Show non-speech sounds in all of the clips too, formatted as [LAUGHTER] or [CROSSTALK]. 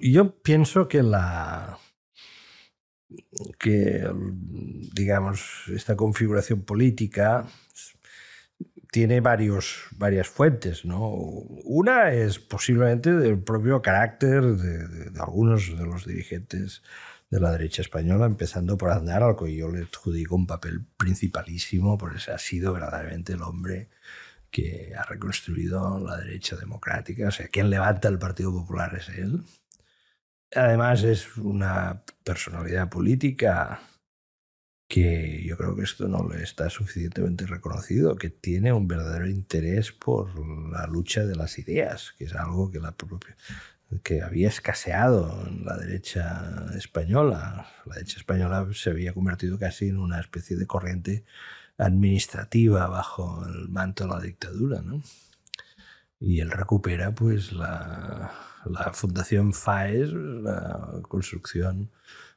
yo pienso que la que digamos esta configuración política tiene varios, varias fuentes. ¿no? Una es posiblemente del propio carácter de, algunos de los dirigentes de la derecha española, empezando por Aznar, al que yo le adjudico un papel principalísimo, porque ha sido verdaderamente el hombre que ha reconstruido la derecha democrática. O sea, quien levanta el Partido Popular es él. Además es una personalidad política que yo creo que esto no le está suficientemente reconocido, que tiene un verdadero interés por la lucha de las ideas, que es algo que la propia que había escaseado en la derecha española. La derecha española se había convertido casi en una especie de corriente administrativa bajo el manto de la dictadura, ¿no? Y él recupera pues la, la Fundación FAES es una construcción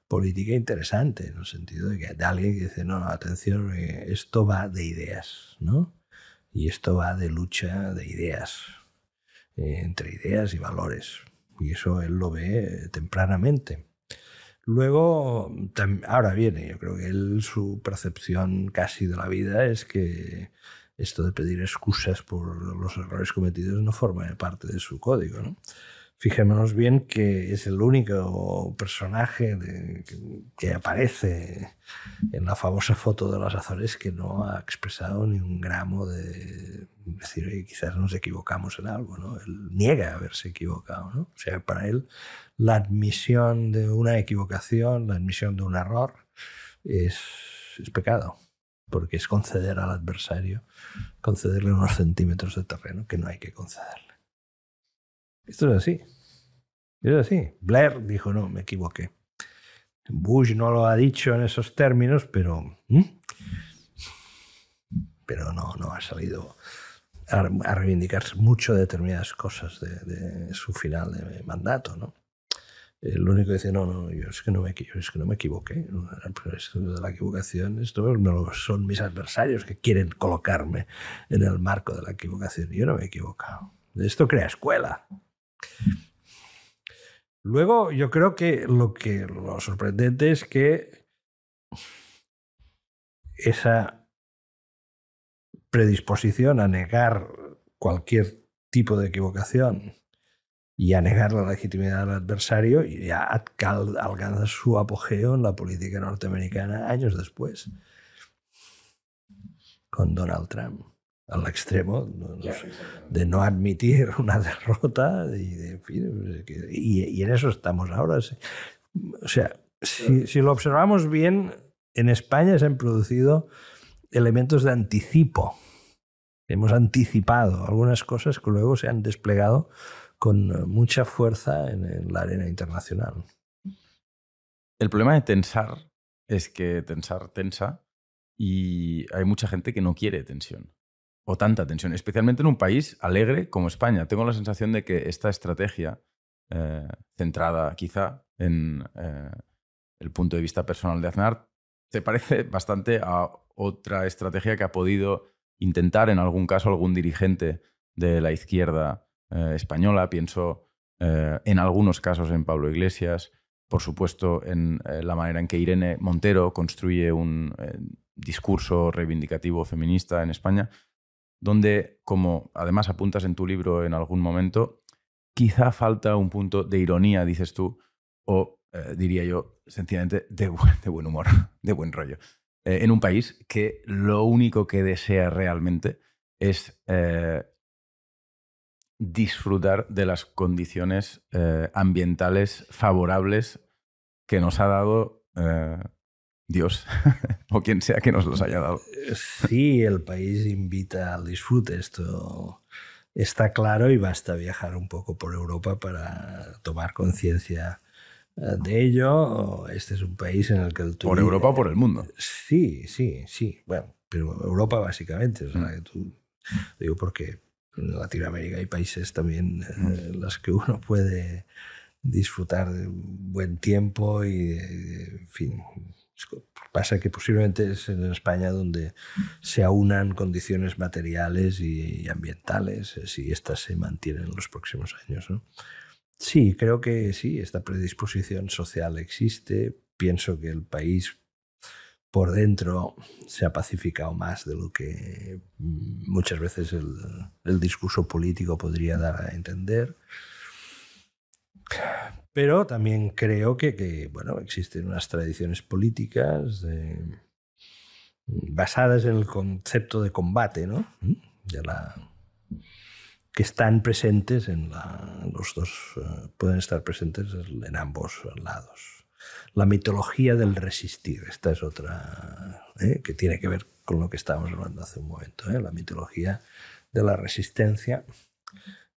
política interesante, en el sentido de que hay alguien que dice, no, no, atención, eh, esto va de ideas, ¿no? Y esto va de lucha de ideas, eh, entre ideas y valores. Y eso él lo ve eh, tempranamente. Luego, ahora viene, yo creo que él, su percepción casi de la vida es que esto de pedir excusas por los errores cometidos no forma parte de su código, ¿no? Fijémonos bien que es el único personaje que, aparece en la famosa foto de las Azores que no ha expresado ni un gramo de decir, que quizás nos equivocamos en algo, ¿no? Él niega haberse equivocado, ¿no? O sea, para él la admisión de una equivocación, la admisión de un error, es, es pecado, porque es conceder al adversario, concederle unos centímetros de terreno que no hay que concederle. Esto es así. Es así. Blair dijo, no, me equivoqué. Bush no lo ha dicho en esos términos, pero... Pero no, no ha salido a reivindicar mucho determinadas cosas de, su final de mandato, ¿no? El único que dice, no, no, yo es que no me, equivoqué. es que no me equivoqué. de la equivocación, esto son mis adversarios que quieren colocarme en el marco de la equivocación. Yo no me he equivocado. Esto crea escuela. Luego, yo creo que lo, que lo sorprendente es que esa predisposición a negar cualquier tipo de equivocación y a negar la legitimidad del adversario ya alcanza su apogeo en la política norteamericana años después con Donald Trump al extremo de no admitir [LAUGHS] una derrota y, en pues, y, en eso estamos ahora. O sea, si, lo observamos bien, en España se han producido elementos de anticipo. Hemos anticipado algunas cosas que luego se han desplegado con mucha fuerza en la arena internacional. El problema de tensar es que tensar tensa y hay mucha gente que no quiere tensión tanta tensión, especialmente en un país alegre como España. Tengo la sensación de que esta estrategia, eh, centrada quizá en eh, el punto de vista personal de Aznar, se parece [LAUGHS] bastante a otra estrategia que ha podido intentar en algún caso algún dirigente de la izquierda eh, española. Pienso en algunos casos en Pablo Iglesias, por supuesto en la manera en que Irene Montero construye un discurso reivindicativo feminista en España donde, como además apuntas en tu libro en algún momento, quizá falta un punto de ironía, dices tú, o eh, diría yo, sencillamente, de, [LAUGHS] buen, humor, [LAUGHS] de buen rollo, eh, en un país que lo único que desea realmente es eh, disfrutar de las condiciones ambientales favorables que nos ha dado Dios [LAUGHS] o quien sea que nos los haya dado. Sí, el país invita al disfrute, esto está claro y basta viajar un poco por Europa para tomar conciencia eh, de ello. Este es un país en el que el turismo... ¿Por Europa o por el mundo? Sí, sí, sí. Bueno, pero Europa básicamente. O sea, mm. tú... Digo porque en Latinoamérica hay países también en eh, los mm. las que uno puede disfrutar de buen tiempo y, en fin, Pasa que posiblemente es en España donde se aunan condiciones materiales y ambientales, eh, si estas se mantienen en los próximos años. ¿no? Sí, creo que sí, esta predisposición social existe. Pienso que el país por dentro se ha pacificado más de lo que mm, muchas veces el, el discurso político podría dar a entender. Pero también creo que, bueno, existen unas tradiciones políticas basadas en el concepto de combate, ¿no? ¿Mm? De la, que están presentes en los dos, eh, pueden estar presentes en ambos lados. La mitología del resistir, esta es otra ¿eh? que tiene que ver con lo que estábamos hablando hace un momento, ¿eh? la mitología de la resistencia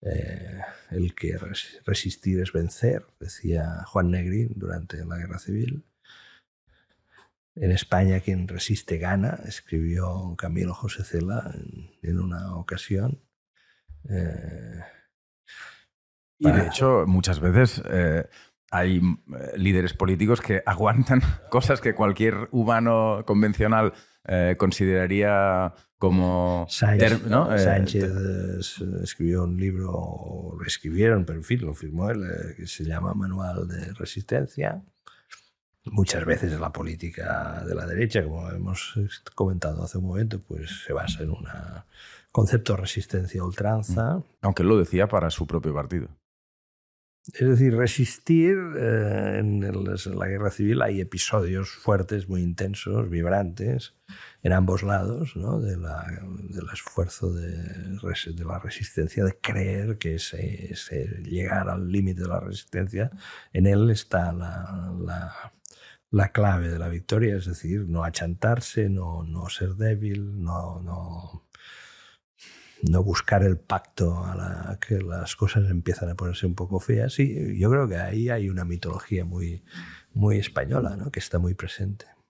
eh, el que resistir es vencer, decía Juan Negrín durante la Guerra Civil. En España quien resiste gana, escribió Camilo José Cela en, una ocasión. Eh, y de hecho, muchas veces eh, hay líderes políticos que [LAUGHS] aguantan cosas que cualquier humano convencional eh, consideraría como... Sánchez, ¿no? Eh, Sánchez escribió un libro, o escribieron, pero en fin, lo firmó él, eh, que se llama Manual de Resistencia. Muchas veces la política de la derecha, como hemos comentado hace un momento, pues se basa en un concepto de resistencia a ultranza. Aunque lo decía para su propio partido. Es decir, resistir eh, en, la guerra civil hay episodios fuertes, muy intensos, vibrantes, en ambos lados ¿no? del esfuerzo de, la resistencia, de creer que es llegar al límite de la resistencia, en él está la, clave de la victoria, es decir, no achantarse, no, no ser débil, no, no no buscar el pacto a la que las cosas empiezan a ponerse un poco feas. Y yo creo que ahí hay una mitología muy, muy española, que está muy presente.